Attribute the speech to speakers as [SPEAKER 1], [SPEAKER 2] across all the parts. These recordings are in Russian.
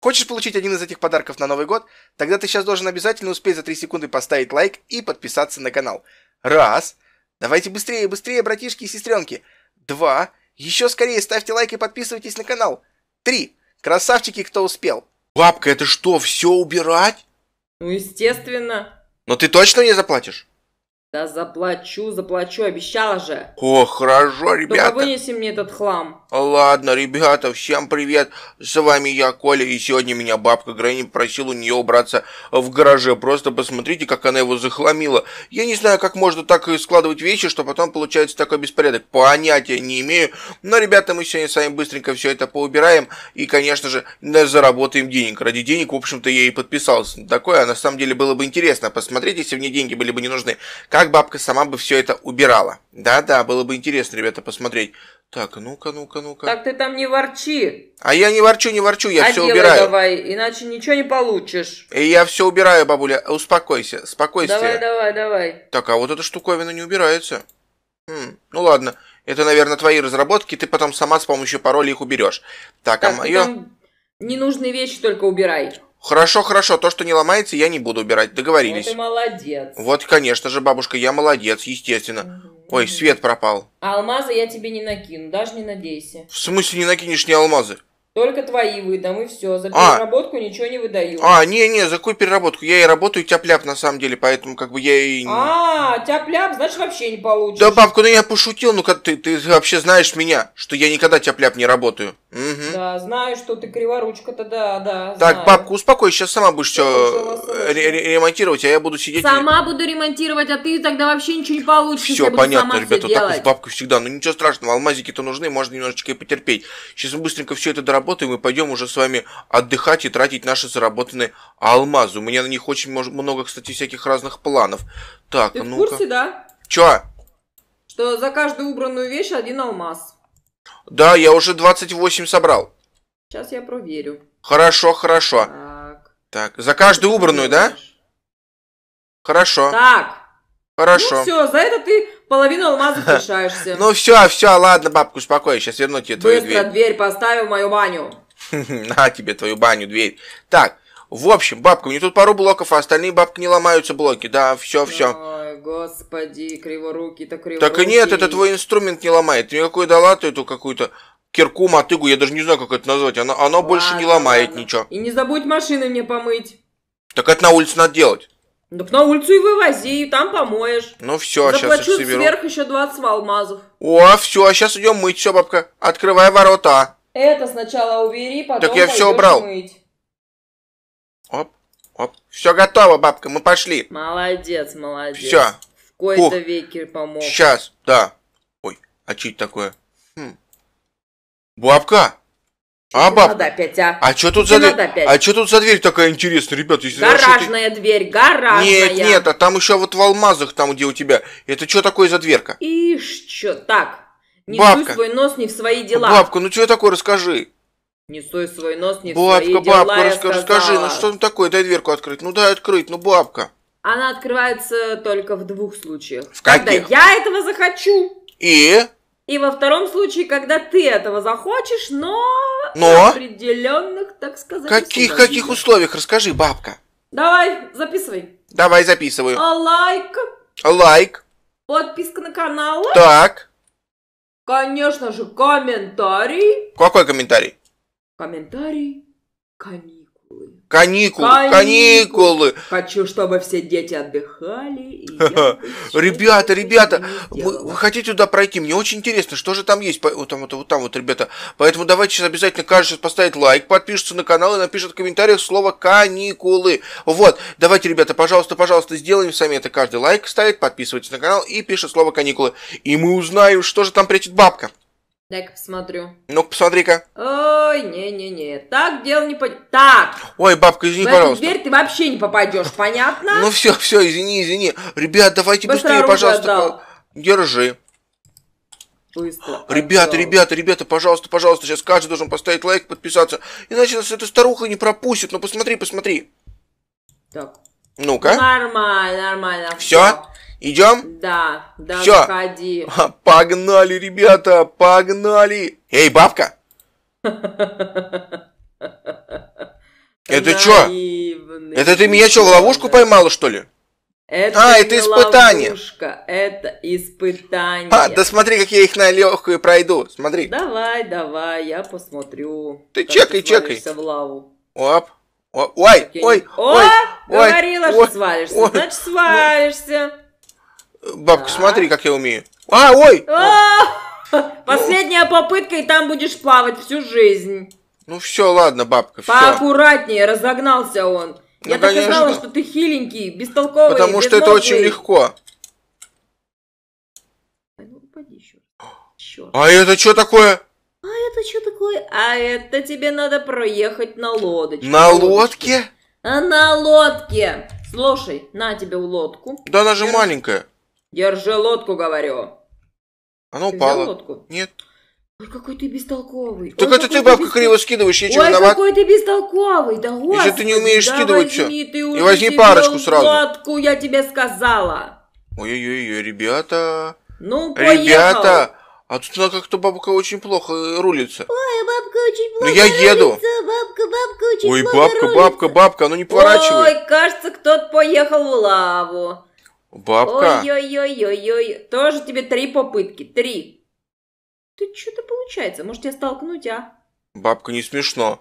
[SPEAKER 1] Хочешь получить один из этих подарков на Новый год? Тогда ты сейчас должен обязательно успеть за 3 секунды поставить лайк и подписаться на канал. Раз. Давайте быстрее, быстрее, братишки и сестренки. Два. Еще скорее ставьте лайк и подписывайтесь на канал. Три. Красавчики, кто успел. Лапка, это что, все убирать?
[SPEAKER 2] Ну, естественно.
[SPEAKER 1] Но ты точно не заплатишь?
[SPEAKER 2] Да заплачу, заплачу, обещала же.
[SPEAKER 1] О, хорошо, ребята. Только
[SPEAKER 2] вынеси мне этот хлам.
[SPEAKER 1] Ладно, ребята, всем привет. С вами я, Коля, и сегодня меня бабка Грэнни просила у нее убраться в гараже. Просто посмотрите, как она его захламила. Я не знаю, как можно так складывать вещи, что потом получается такой беспорядок. Понятия не имею. Но, ребята, мы сегодня с вами быстренько все это поубираем. И, конечно же, заработаем денег. Ради денег, в общем-то, я и подписался на такое. А на самом деле было бы интересно посмотреть, если мне деньги были бы не нужны. Как так бабка сама бы все это убирала. Да-да, было бы интересно, ребята, посмотреть. Так, ну-ка, ну-ка, ну-ка. Так
[SPEAKER 2] ты там не ворчи.
[SPEAKER 1] А я не ворчу, не ворчу, я а все убираю.
[SPEAKER 2] давай, иначе ничего не получишь.
[SPEAKER 1] И я все убираю, бабуля. Успокойся, спокойствие. Давай,
[SPEAKER 2] давай, давай.
[SPEAKER 1] Так, а вот эта штуковина не убирается. Хм, ну ладно, это, наверное, твои разработки, ты потом сама с помощью пароля их уберешь. Так, так а мое... Там
[SPEAKER 2] ненужные вещи только убирай.
[SPEAKER 1] Хорошо, хорошо, то, что не ломается, я не буду убирать, договорились. Вот ну, ты
[SPEAKER 2] молодец.
[SPEAKER 1] Вот, конечно же, бабушка, я молодец, естественно. Угу. Ой, свет пропал.
[SPEAKER 2] А алмазы я тебе не накину, даже не надейся.
[SPEAKER 1] В смысле не накинешь ни алмазы?
[SPEAKER 2] Только твои выдам, и все. За а. переработку ничего не выдаю. А,
[SPEAKER 1] не-не, за какую переработку? Я и работаю тяп-ляп на самом деле, поэтому как бы я и...
[SPEAKER 2] А, тяп-ляп, значит вообще не получится. Да,
[SPEAKER 1] бабка, ну я пошутил, ну-ка ты, ты вообще знаешь меня, что я никогда тяп-ляп не работаю.
[SPEAKER 2] Угу. Да, знаю, что ты криворучка-то, да, да.
[SPEAKER 1] Так, знаю. папка, успокойся, сейчас сама будешь все э, ремонтировать, а я буду сидеть. Сама
[SPEAKER 2] и... буду ремонтировать, а ты тогда вообще ничего не получишь. Все понятно, ребята, вот так вот
[SPEAKER 1] бабка всегда. Ну ничего страшного, алмазики-то нужны, можно немножечко и потерпеть. Сейчас мы быстренько все это доработаем и пойдем уже с вами отдыхать и тратить наши заработанные алмазы. У меня на них очень много, кстати, всяких разных планов. Так, ты а ну-ка. в курсе, да? Че?
[SPEAKER 2] Что за каждую убранную вещь один алмаз.
[SPEAKER 1] Да, я уже 28 собрал.
[SPEAKER 2] Сейчас я проверю.
[SPEAKER 1] Хорошо, хорошо. Так. Так, за каждую убранную, да? Хорошо. Так. Хорошо. Ну все,
[SPEAKER 2] за это ты половину алмазов лишаешься. Ну
[SPEAKER 1] все, все, ладно, бабку успокой, сейчас верну тебе твою дверь. Быстро
[SPEAKER 2] дверь поставил мою баню.
[SPEAKER 1] На тебе твою баню, дверь. Так, в общем, бабка, у мне тут пару блоков, а остальные бабки не ломаются блоки. Да, все, все. Ой,
[SPEAKER 2] господи, криворуки так криворуки. Так и нет, это твой
[SPEAKER 1] инструмент не ломает. Ты мне какую дала, ты эту какую-то кирку, мотыгу, я даже не знаю, как это назвать. Она, она больше не ломает ладно. ничего.
[SPEAKER 2] И не забудь машины мне помыть.
[SPEAKER 1] Так это на улице надо делать.
[SPEAKER 2] Так на улицу и вывози, и там помоешь.
[SPEAKER 1] Ну все, сейчас я соберу. сверх
[SPEAKER 2] еще 20 алмазов.
[SPEAKER 1] О, все, а сейчас идем мыть, все, бабка. Открывай ворота.
[SPEAKER 2] Это сначала убери, потом Так я все убрал. мыть.
[SPEAKER 1] Оп, оп. Все готово, бабка, мы пошли.
[SPEAKER 2] Молодец, молодец. Все. В кои-то веки помог. Сейчас,
[SPEAKER 1] да. Ой, а что это такое? Хм. Бабка! А, баб... надо
[SPEAKER 2] опять, а? А что тут, за... Дверь... а
[SPEAKER 1] что тут за дверь такая интересная, ребят? Если гаражная
[SPEAKER 2] ты... дверь, гаражная. Нет, нет,
[SPEAKER 1] а там еще вот в алмазах, там где у тебя. Это что такое за дверка?
[SPEAKER 2] Ишь, что, так, не Бабка. свой нос не в свои дела. Бабка,
[SPEAKER 1] ну что такое, расскажи.
[SPEAKER 2] Не стой свой нос, не бабка, в свои дела, бабка, я расскажи, ну что
[SPEAKER 1] там такое, дай дверку открыть. Ну дай открыть, ну бабка.
[SPEAKER 2] Она открывается только в двух случаях. В каких? Когда я этого захочу. И? И во втором случае, когда ты этого захочешь, но... Но? В определенных, так сказать, Каких, условиях. каких
[SPEAKER 1] условиях? Расскажи, бабка.
[SPEAKER 2] Давай, записывай.
[SPEAKER 1] Давай, записываю. А
[SPEAKER 2] лайк?
[SPEAKER 1] А Лайк.
[SPEAKER 2] Подписка на канал? Так. Конечно же, комментарий.
[SPEAKER 1] Какой комментарий?
[SPEAKER 2] Комментарий каникулы.
[SPEAKER 1] Каникулы, каникулы. Хочу, чтобы все дети
[SPEAKER 2] отдыхали.
[SPEAKER 1] Ребята, ребята, вы, хотите туда пройти? Мне очень интересно, что же там есть. Вот там, вот, вот там вот, ребята. Поэтому давайте сейчас обязательно каждый поставит лайк, подпишется на канал и напишет в комментариях слово каникулы. Вот, давайте, ребята, пожалуйста, пожалуйста, сделаем сами это. Каждый лайк ставит, подписывайтесь на канал и пишет слово каникулы. И мы узнаем, что же там прячет бабка.
[SPEAKER 2] Дай-ка посмотрю.
[SPEAKER 1] Ну-ка, посмотри-ка.
[SPEAKER 2] Ой, не-не-не, так дело не по... Так!
[SPEAKER 1] Ой, бабка, извини, В пожалуйста. В
[SPEAKER 2] дверь ты вообще не попадешь, понятно? Ну
[SPEAKER 1] все, все, извини, извини. Ребят, давайте быстрее, пожалуйста. Держи. Быстро. Ребята, ребята, ребята, пожалуйста, пожалуйста, сейчас каждый должен поставить лайк, подписаться. Иначе нас эта старуха не пропустит. Ну посмотри, посмотри. Так. Ну-ка.
[SPEAKER 2] Нормально, нормально. Все?
[SPEAKER 1] все. Идем?
[SPEAKER 2] Да, да, Всё. заходи.
[SPEAKER 1] Погнали, ребята, погнали. Эй, бабка! Это что? Это ты меня что, в ловушку поймала, что ли?
[SPEAKER 2] Это а, это испытание. Ловушка, это испытание. А, да смотри, как я их на легкую пройду. Смотри. Давай, давай, я посмотрю. Ты чекай, ты чекай. В лаву.
[SPEAKER 1] Оп. О, ой, ой, ой,
[SPEAKER 2] ой, говорила, ой, что свалишься. Ой, Значит, свалишься.
[SPEAKER 1] Бабка, смотри, как я умею.
[SPEAKER 2] А, ой! Последняя попытка, и там будешь плавать всю жизнь.
[SPEAKER 1] Ну все, ладно, бабка, все.
[SPEAKER 2] Поаккуратнее, разогнался он. Ну, я конечно. так и знала, что ты хиленький, бестолковый, Потому что это очень
[SPEAKER 1] легко. Ну, а это что такое?
[SPEAKER 2] А это что такое? А это тебе надо проехать на лодочке. На лодке? А на лодке. Слушай, на тебе лодку. Да
[SPEAKER 1] она же маленькая.
[SPEAKER 2] Держи лодку, говорю. Она ты упала. лодку? Нет. Ой, какой ты бестолковый.
[SPEAKER 1] Так Ой, это ты, бабка, бест... криво скидываешь, я Ой, виноват.
[SPEAKER 2] какой ты бестолковый, да господи. Если ты не умеешь да скидывать все. И возьми парочку сразу. лодку, я тебе сказала.
[SPEAKER 1] Ой-ой-ой, ребята.
[SPEAKER 2] Ну, поехал. Ребята,
[SPEAKER 1] а тут она как-то бабка очень плохо э, рулится. Ой, бабка очень ну, плохо Но я рулится, еду. бабка, бабка очень Ой, плохо бабка, рулится. бабка, бабка, она не поворачивает.
[SPEAKER 2] Ой, кажется, кто-то поехал в лаву.
[SPEAKER 1] Бабка.
[SPEAKER 2] Ой-ой-ой-ой-ой. Тоже тебе три попытки. Три. Ты что-то получается. Может, тебя столкнуть, а?
[SPEAKER 1] Бабка, не смешно.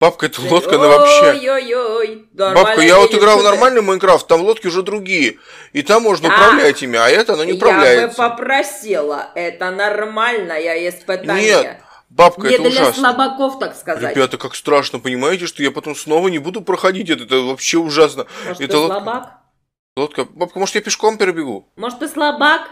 [SPEAKER 1] Бабка, это лодка, она вообще...
[SPEAKER 2] Ой-ой-ой, Бабка, я вот играл в нормальный
[SPEAKER 1] Майнкрафт, там лодки уже другие. И там можно а, управлять ими, а это оно не управляется. Я бы
[SPEAKER 2] попросила, это нормальное испытание. Нет,
[SPEAKER 1] Бабка, не это для ужасно.
[SPEAKER 2] слабаков, так сказать. Ребята,
[SPEAKER 1] как страшно, понимаете, что я потом снова не буду проходить это, это вообще ужасно. Может, это ты слабак? Лодка. Бабка, может, я пешком перебегу?
[SPEAKER 2] Может, ты слабак?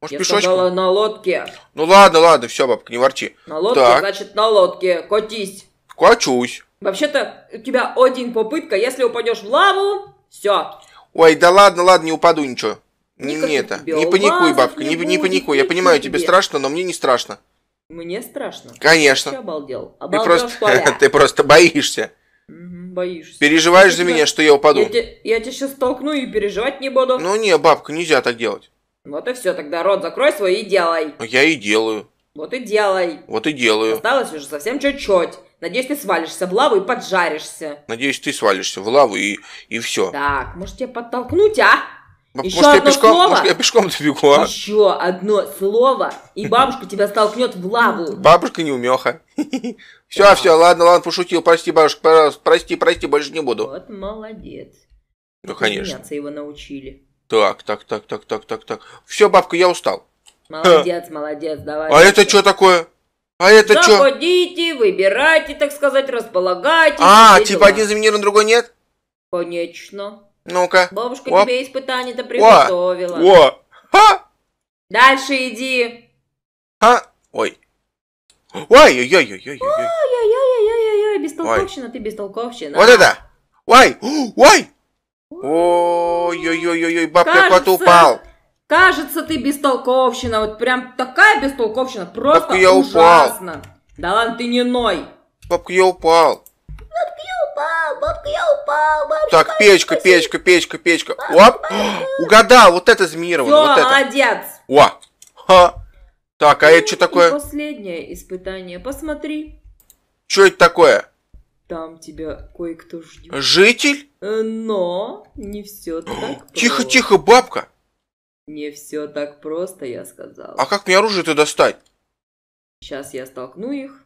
[SPEAKER 2] Может, я пешочком? сказала на лодке.
[SPEAKER 1] Ну ладно, ладно, все, бабка, не ворчи. На лодке, так.
[SPEAKER 2] значит, на лодке. Катись.
[SPEAKER 1] Качусь.
[SPEAKER 2] Вообще-то у тебя один попытка, если упадешь в лаву, все.
[SPEAKER 1] Ой, да ладно, ладно, не упаду ничего. Не, не это. Не паникуй, бабка, не, не паникуй. Я понимаю, тебе страшно, но мне не страшно.
[SPEAKER 2] Мне страшно. Конечно. Ты обалдел. Обалдел, ты просто,
[SPEAKER 1] ты просто боишься.
[SPEAKER 2] Угу боишься.
[SPEAKER 1] Переживаешь я за тебя... меня, что я упаду? Я,
[SPEAKER 2] те... я тебя сейчас толкну и переживать не буду. Ну не, бабка,
[SPEAKER 1] нельзя так делать.
[SPEAKER 2] Вот и все, тогда рот закрой свой и делай.
[SPEAKER 1] Ну, я и делаю.
[SPEAKER 2] Вот и делай.
[SPEAKER 1] Вот и делаю.
[SPEAKER 2] Осталось уже совсем чуть-чуть. Надеюсь, ты свалишься в лаву и поджаришься.
[SPEAKER 1] Надеюсь, ты свалишься в лаву и, и все.
[SPEAKER 2] Так, может тебя подтолкнуть, а?
[SPEAKER 1] Еще может, одно я пешком, слово? Может, я пешком добегу, а?
[SPEAKER 2] Еще одно слово, и бабушка тебя столкнет в лаву.
[SPEAKER 1] Бабушка не умеха. Все, да. все, ладно, ладно, пошутил, прости, бабушка, пожалуйста, прости, прости, больше не буду. Вот
[SPEAKER 2] молодец. Ну, конечно. Меняться его научили.
[SPEAKER 1] Так, так, так, так, так, так, так. Все, бабка, я устал.
[SPEAKER 2] Молодец, Ха. молодец, давай. А это что такое? А это что? Заходите, выбирайте, так сказать, располагайте. А, типа дела. один заминирован, другой нет? Конечно. Ну-ка. Бабушка Оп. тебе испытание-то приготовила. О, о. Ха. Дальше иди.
[SPEAKER 1] Ха. Ой. Ой-ой-ой-ой-ой-ой.
[SPEAKER 2] Ой-ой-ой-ой-ой-ой, бестолковщина, ты бестолковщина. Вот
[SPEAKER 1] это. Ой, ой. Ой-ой-ой-ой, бабка кот упал.
[SPEAKER 2] Кажется, ты бестолковщина. Вот прям такая бестолковщина. Просто я ужасно. Упал. Да ладно, ты не ной. Бабка, я упал. Бабка, я упал.
[SPEAKER 1] Бабка, я упал. Бабушка, так, печка, печка, печка, печка. Оп. Угадал, вот это змеировано. Все, вот это. молодец. О. Ха. Так, а это что ну, такое?
[SPEAKER 2] последнее испытание, посмотри.
[SPEAKER 1] Что это такое?
[SPEAKER 2] Там тебя кое-кто ждет.
[SPEAKER 1] Житель?
[SPEAKER 2] Э, но не все так Тихо, просто.
[SPEAKER 1] тихо, тихо, бабка.
[SPEAKER 2] Не все так просто, я сказал.
[SPEAKER 1] А как мне оружие-то достать?
[SPEAKER 2] Сейчас я столкну их.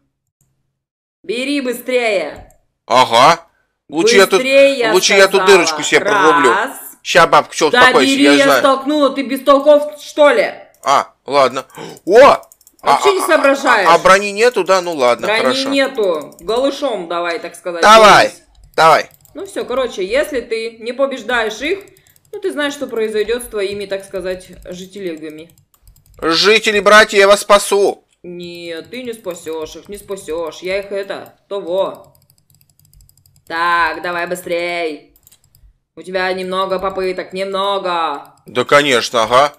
[SPEAKER 2] Бери быстрее!
[SPEAKER 1] Ага. Лучше быстрее я тут, лучше я тут дырочку себе Раз. прорублю. Ща, бабка, что, да, бери, я, я знаю.
[SPEAKER 2] столкнула, ты без толков, что ли?
[SPEAKER 1] А, Ладно. О! А, Вообще а,
[SPEAKER 2] не соображаешь.
[SPEAKER 1] А, а брони нету, да? Ну ладно, брони хорошо. Брони
[SPEAKER 2] нету. Голышом давай, так сказать. Давай,
[SPEAKER 1] Есть. давай.
[SPEAKER 2] Ну все, короче, если ты не побеждаешь их, ну ты знаешь, что произойдет с твоими, так сказать, жителями.
[SPEAKER 1] Жители, братья, я вас спасу.
[SPEAKER 2] Нет, ты не спасешь их, не спасешь. Я их это, того. Так, давай быстрей. У тебя немного попыток, немного.
[SPEAKER 1] Да, конечно, ага.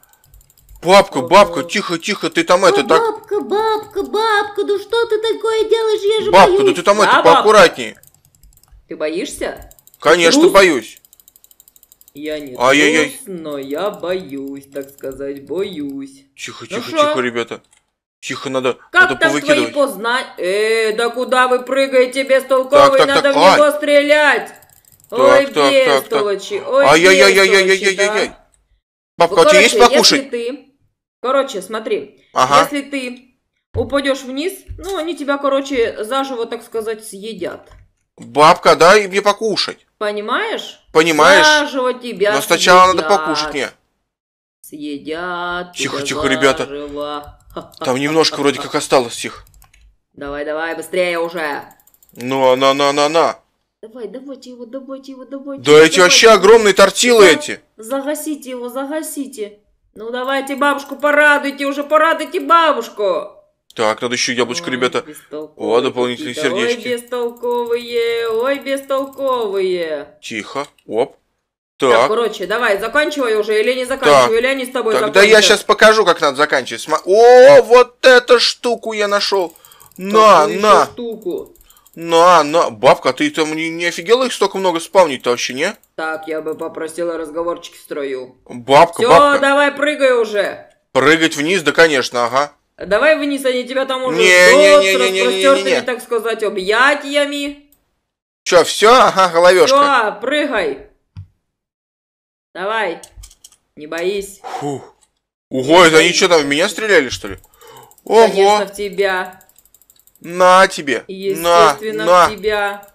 [SPEAKER 1] Бабка, бабка, тихо, тихо, ты там а это так...
[SPEAKER 2] Бабка, бабка, бабка, ну что ты такое делаешь, я же Бабка, да ты там это, бабка.
[SPEAKER 1] поаккуратнее.
[SPEAKER 2] Ты боишься?
[SPEAKER 1] Конечно, Трус? Ну. боюсь.
[SPEAKER 2] Я не Ай-яй-яй. трус, но я боюсь, так сказать, боюсь. Тихо, Ну тихо, шо? тихо, ребята. Тихо, надо, Как надо там твои повыкидывать. позна... Э, да куда вы прыгаете, бестолковый, Так, так, так. надо так, в него стрелять! ой, так, так, так. бестолочи, ой, Ай-яй-яй-яй-яй-яй-яй-яй. бестолочи,
[SPEAKER 1] да. Бабка, Ну, а у тебя есть короче, покушать? Если
[SPEAKER 2] ты Короче, смотри, ага. если ты упадешь вниз, ну, они тебя, короче, заживо, так сказать, съедят.
[SPEAKER 1] Бабка, дай мне покушать.
[SPEAKER 2] Понимаешь? Понимаешь? Заживо тебя Но сначала съедят. надо покушать мне. Съедят Тихо, тихо, заживо. ребята. Там немножко вроде как
[SPEAKER 1] осталось, тих.
[SPEAKER 2] Давай, давай, быстрее уже.
[SPEAKER 1] Ну, а на, на, на, на.
[SPEAKER 2] Давай, давайте его, давайте его, давайте. Да его, эти давайте. вообще огромные тортилы эти. Загасите его, загасите. Ну давайте бабушку порадуйте, уже порадуйте бабушку.
[SPEAKER 1] Так, надо еще яблочко, ой, ребята. О, дополнительные сердечки.
[SPEAKER 2] Ой, бестолковые, ой, бестолковые.
[SPEAKER 1] Тихо, оп. Так. так,
[SPEAKER 2] короче, давай, заканчивай уже, или не заканчивай, так. или они с тобой Тогда закончат. я сейчас
[SPEAKER 1] покажу, как надо заканчивать.
[SPEAKER 2] О, вот эту штуку я нашел.
[SPEAKER 1] На, на.
[SPEAKER 2] штуку?
[SPEAKER 1] На, ну, на, ну, бабка, ты там не, не офигела их столько много спавнить-то вообще, не?
[SPEAKER 2] Так, я бы попросила разговорчики в строю. Бабка, Всё, бабка. давай прыгай уже.
[SPEAKER 1] Прыгать вниз, да конечно, ага.
[SPEAKER 2] Давай вниз, они тебя там уже не, не, не, не, не, не, не, не, так сказать, объятиями.
[SPEAKER 1] Чё, все? Ага, головешка.
[SPEAKER 2] Всё, прыгай. Давай, не боись.
[SPEAKER 1] Фух. Ого, это они что там в меня стреляли, что ли?
[SPEAKER 2] Ого. Конечно, в тебя.
[SPEAKER 1] На тебе. Естественно, на, на. в тебя.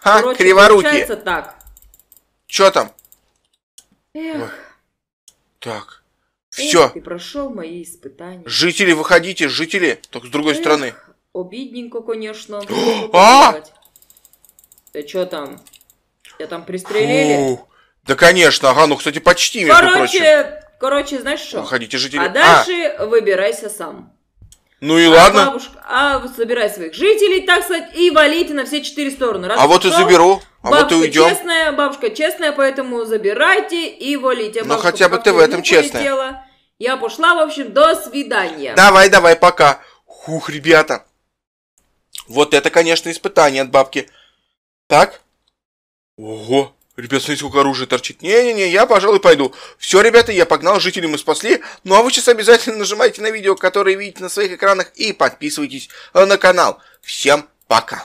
[SPEAKER 1] Ха, Короче, криворукие. получается так. Чё там? Эх. Ой. Так.
[SPEAKER 2] Все. ты прошел мои испытания.
[SPEAKER 1] Жители, выходите, жители. Только с другой Эх, стороны.
[SPEAKER 2] Обидненько, конечно. а! Ты чё там? Я там пристрелили?
[SPEAKER 1] Фу. Да, конечно. Ага, ну, кстати, почти, между короче, прочим.
[SPEAKER 2] Короче, знаешь что?
[SPEAKER 1] Выходите, жители. А, а. дальше
[SPEAKER 2] а. выбирайся сам.
[SPEAKER 1] Ну и а ладно.
[SPEAKER 2] Бабушка, а забирай своих жителей, так сказать, и валите на все четыре стороны. Раз а вот и заберу. А вот и уйдем. честная, бабушка честная, поэтому забирайте и валите. А ну хотя бы ты в этом честная. Полетела. Я пошла, в общем, до свидания. Давай,
[SPEAKER 1] давай, пока. Хух, ребята. Вот это, конечно, испытание от бабки. Так? Ого, Ребят, смотрите, сколько оружия торчит. Не-не-не, я, пожалуй, пойду. Все, ребята, я погнал, жителей мы спасли. Ну а вы сейчас обязательно нажимайте на видео, которое видите на своих экранах, и подписывайтесь э, на канал. Всем пока!